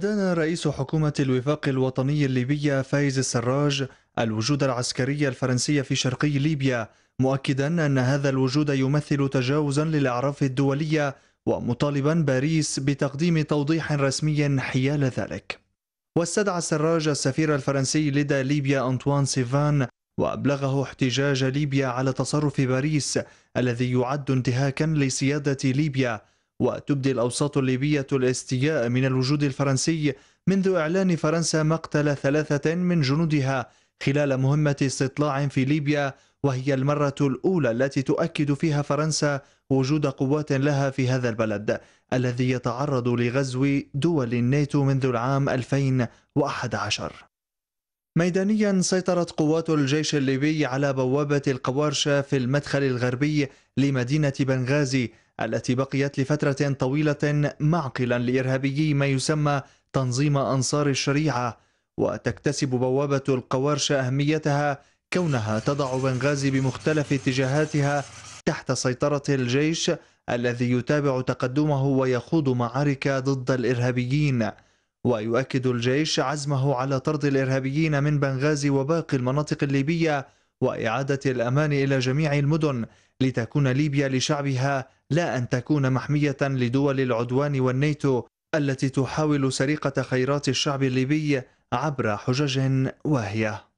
دان رئيس حكومة الوفاق الوطني الليبية فايز السراج الوجود العسكري الفرنسي في شرقي ليبيا مؤكدا أن هذا الوجود يمثل تجاوزا للأعراف الدولية ومطالبا باريس بتقديم توضيح رسمي حيال ذلك واستدعى السراج السفير الفرنسي لدى ليبيا أنطوان سيفان وأبلغه احتجاج ليبيا على تصرف باريس الذي يعد انتهاكا لسيادة ليبيا وتبدي الأوساط الليبية الاستياء من الوجود الفرنسي منذ إعلان فرنسا مقتل ثلاثة من جنودها خلال مهمة استطلاع في ليبيا وهي المرة الأولى التي تؤكد فيها فرنسا وجود قوات لها في هذا البلد الذي يتعرض لغزو دول الناتو منذ العام 2011 ميدانيا سيطرت قوات الجيش الليبي على بوابة القوارشة في المدخل الغربي لمدينة بنغازي التي بقيت لفترة طويلة معقلا لإرهابيي ما يسمى تنظيم أنصار الشريعة وتكتسب بوابة القوارشة أهميتها كونها تضع بنغازي بمختلف اتجاهاتها تحت سيطرة الجيش الذي يتابع تقدمه ويخوض معارك ضد الإرهابيين ويؤكد الجيش عزمه على طرد الإرهابيين من بنغازي وباقي المناطق الليبية وإعادة الأمان إلى جميع المدن لتكون ليبيا لشعبها لا أن تكون محمية لدول العدوان والنيتو التي تحاول سرقة خيرات الشعب الليبي عبر حجج واهية